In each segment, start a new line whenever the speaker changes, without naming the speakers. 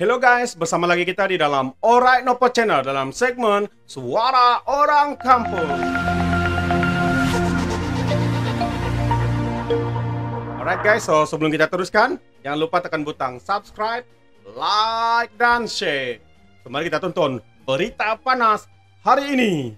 Hello guys, bersama lagi kita di dalam Alright Nopo Channel dalam segmen Suara Orang Kampung. Alright guys, so sebelum kita teruskan, jangan lupa tekan butang subscribe, like, dan share. Kembali kita tonton berita panas hari ini.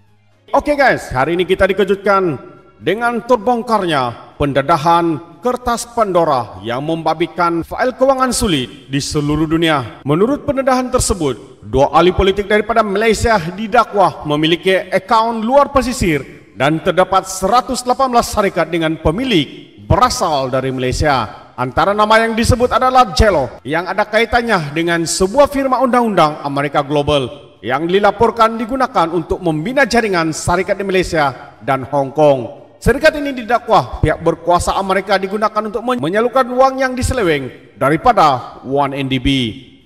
Oke okay guys, hari ini kita dikejutkan dengan terbongkarnya pendedahan kertas Pandora yang membabitkan file keuangan sulit di seluruh dunia. Menurut pendedahan tersebut, dua ahli politik daripada Malaysia didakwa memiliki akaun luar pesisir dan terdapat 118 syarikat dengan pemilik berasal dari Malaysia. Antara nama yang disebut adalah Jello yang ada kaitannya dengan sebuah firma undang-undang Amerika Global yang dilaporkan digunakan untuk membina jaringan syarikat di Malaysia dan Hong Kong. Serikat ini didakwa pihak berkuasa Amerika digunakan untuk menyalurkan uang yang diseleweng daripada 1NDB.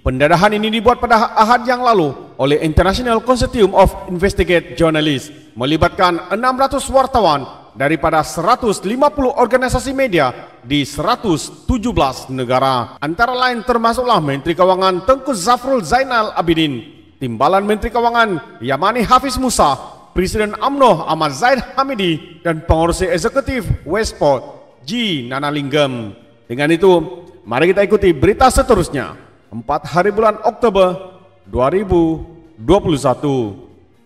Pendadahan ini dibuat pada Ahad yang lalu oleh International Consortium of Investigate Journalists melibatkan 600 wartawan daripada 150 organisasi media di 117 negara. Antara lain termasuklah Menteri Keuangan Tengku Zafrul Zainal Abidin, Timbalan Menteri Keuangan Yamani Hafiz Musa, Presiden AMNO Ahmad Zaid Hamidi dan Pengurus Eksekutif Westport G. Nana Nanalingam. Dengan itu, mari kita ikuti berita seterusnya. 4 hari bulan Oktober 2021.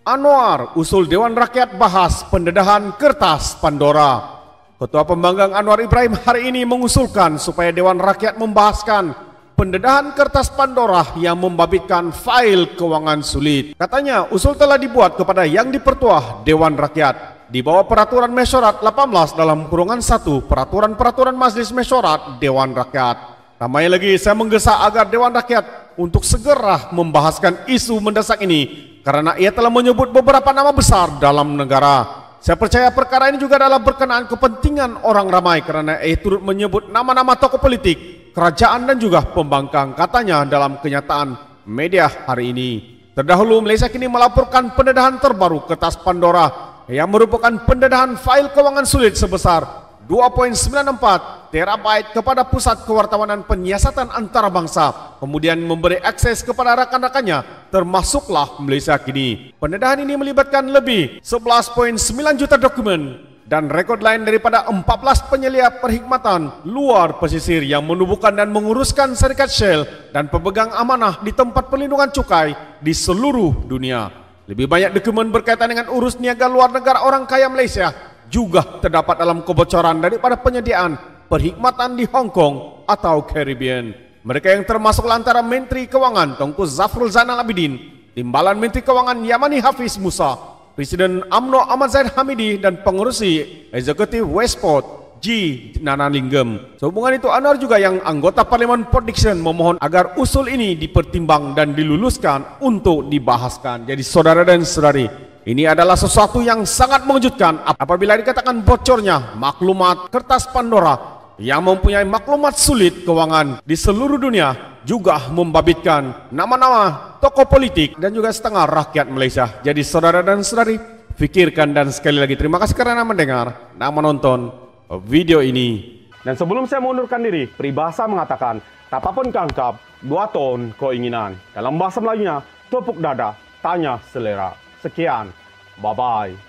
Anwar usul Dewan Rakyat bahas pendedahan kertas Pandora. Ketua Pembanggang Anwar Ibrahim hari ini mengusulkan supaya Dewan Rakyat membahaskan pendedahan kertas Pandora yang membabitkan fail keuangan sulit. Katanya, usul telah dibuat kepada yang dipertua Dewan Rakyat. Di bawah peraturan mesyuarat 18 dalam kurungan 1 peraturan-peraturan Majelis Mesyuarat Dewan Rakyat. Ramai lagi saya menggesa agar Dewan Rakyat untuk segera membahaskan isu mendesak ini karena ia telah menyebut beberapa nama besar dalam negara saya percaya perkara ini juga adalah berkenaan kepentingan orang ramai karena ia turut menyebut nama-nama tokoh politik, kerajaan dan juga pembangkang katanya dalam kenyataan media hari ini. Terdahulu Malaysia kini melaporkan pendedahan terbaru ke tas Pandora yang merupakan pendedahan fail keuangan sulit sebesar 2.94 terabyte kepada Pusat Kewartawanan Penyiasatan Antarabangsa, kemudian memberi akses kepada rakan-rakannya, termasuklah Malaysia Kini. Pendedahan ini melibatkan lebih 11.9 juta dokumen dan rekod lain daripada 14 penyelia perkhidmatan luar pesisir yang menubuhkan dan menguruskan syarikat Shell dan pemegang amanah di tempat perlindungan cukai di seluruh dunia. Lebih banyak dokumen berkaitan dengan urus niaga luar negara orang kaya Malaysia juga terdapat dalam kebocoran daripada penyediaan perkhidmatan di Hong Kong atau Caribbean. Mereka yang termasuk lantaran Menteri Keuangan Tengku Zafrul Zainal Abidin, Timbalan Menteri Keuangan Yamani Hafiz Musa, Presiden AMNO Ahmad Zaid Hamidi dan pengurusi eksekutif Westport G. Nanalingam. Sehubungan itu Anwar juga yang anggota Parlemen Port memohon agar usul ini dipertimbang dan diluluskan untuk dibahaskan. Jadi saudara dan saudari, ini adalah sesuatu yang sangat mengejutkan apabila dikatakan bocornya maklumat kertas Pandora yang mempunyai maklumat sulit keuangan di seluruh dunia juga membabitkan nama-nama tokoh politik dan juga setengah rakyat Malaysia. Jadi saudara dan saudari, pikirkan dan sekali lagi terima kasih karena mendengar dan menonton video ini. Dan sebelum saya mengundurkan diri, peribahasa mengatakan, tak apapun kangkap, dua tahun keinginan. Dalam bahasa Melayunya, tepuk dada, tanya selera. Sekian. 拜拜。